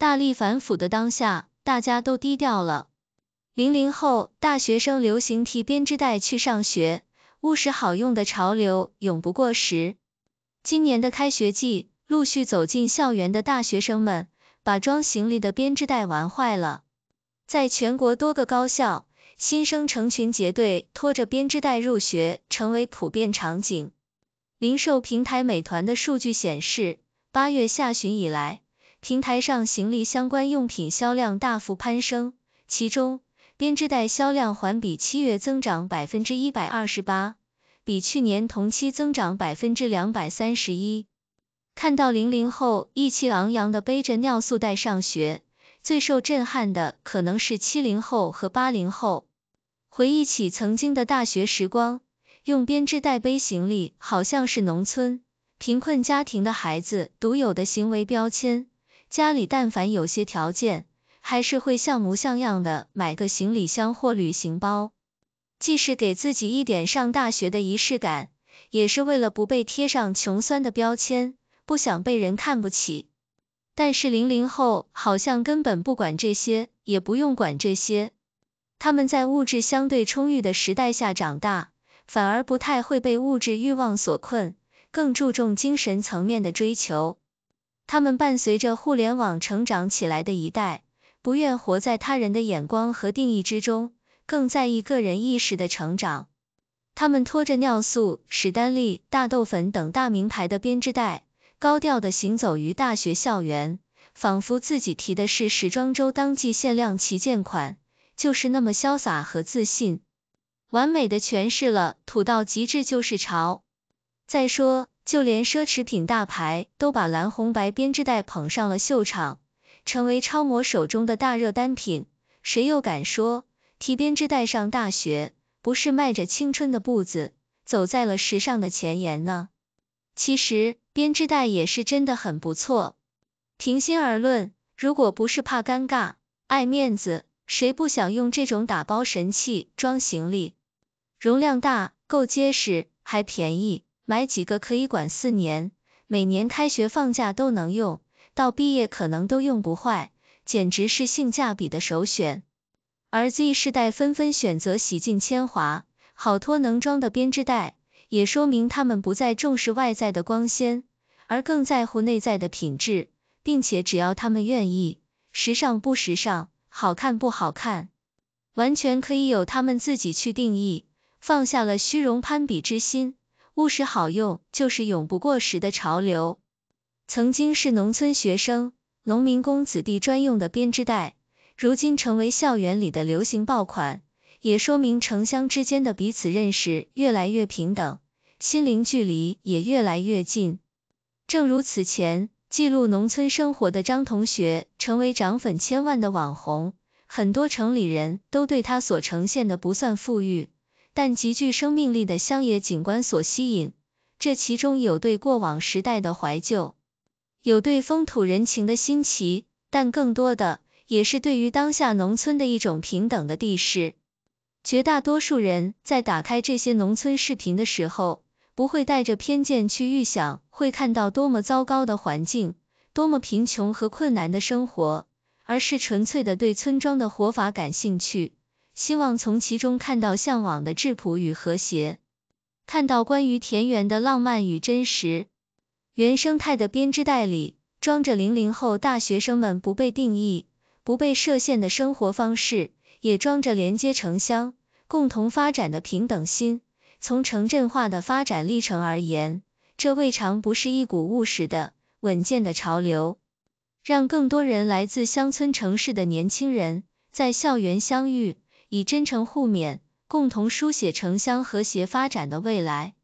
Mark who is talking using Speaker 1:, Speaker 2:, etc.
Speaker 1: 大力反腐的当下，大家都低调了。零零后大学生流行提编织袋去上学，务实好用的潮流永不过时。今年的开学季，陆续走进校园的大学生们，把装行李的编织袋玩坏了。在全国多个高校，新生成群结队拖着编织袋入学，成为普遍场景。零售平台美团的数据显示，八月下旬以来。平台上行李相关用品销量大幅攀升，其中编织袋销量环比七月增长百分之一百二十八，比去年同期增长百分之两百三十一。看到零零后意气昂扬的背着尿素袋上学，最受震撼的可能是七零后和八零后。回忆起曾经的大学时光，用编织袋背行李好像是农村贫困家庭的孩子独有的行为标签。家里但凡有些条件，还是会像模像样的买个行李箱或旅行包，既是给自己一点上大学的仪式感，也是为了不被贴上穷酸的标签，不想被人看不起。但是零零后好像根本不管这些，也不用管这些，他们在物质相对充裕的时代下长大，反而不太会被物质欲望所困，更注重精神层面的追求。他们伴随着互联网成长起来的一代，不愿活在他人的眼光和定义之中，更在意个人意识的成长。他们拖着尿素、史丹利、大豆粉等大名牌的编织袋，高调的行走于大学校园，仿佛自己提的是时装周当季限量旗舰款，就是那么潇洒和自信，完美的诠释了“土到极致就是潮”。再说。就连奢侈品大牌都把蓝红白编织袋捧上了秀场，成为超模手中的大热单品。谁又敢说提编织袋上大学不是迈着青春的步子，走在了时尚的前沿呢？其实编织袋也是真的很不错。平心而论，如果不是怕尴尬、爱面子，谁不想用这种打包神器装行李？容量大，够结实，还便宜。买几个可以管四年，每年开学放假都能用，到毕业可能都用不坏，简直是性价比的首选。而 Z 世代纷纷选择洗净铅华，好脱能装的编织袋，也说明他们不再重视外在的光鲜，而更在乎内在的品质，并且只要他们愿意，时尚不时尚，好看不好看，完全可以由他们自己去定义，放下了虚荣攀比之心。不时好用，就是永不过时的潮流。曾经是农村学生、农民工子弟专用的编织袋，如今成为校园里的流行爆款，也说明城乡之间的彼此认识越来越平等，心灵距离也越来越近。正如此前记录农村生活的张同学成为涨粉千万的网红，很多城里人都对他所呈现的不算富裕。但极具生命力的乡野景观所吸引，这其中有对过往时代的怀旧，有对风土人情的新奇，但更多的也是对于当下农村的一种平等的地势。绝大多数人在打开这些农村视频的时候，不会带着偏见去预想会看到多么糟糕的环境，多么贫穷和困难的生活，而是纯粹的对村庄的活法感兴趣。希望从其中看到向往的质朴与和谐，看到关于田园的浪漫与真实。原生态的编织袋里装着零零后大学生们不被定义、不被设限的生活方式，也装着连接城乡、共同发展的平等心。从城镇化的发展历程而言，这未尝不是一股务实的、稳健的潮流，让更多人来自乡村、城市的年轻人在校园相遇。以真诚互勉，共同书写城乡和谐发展的未来。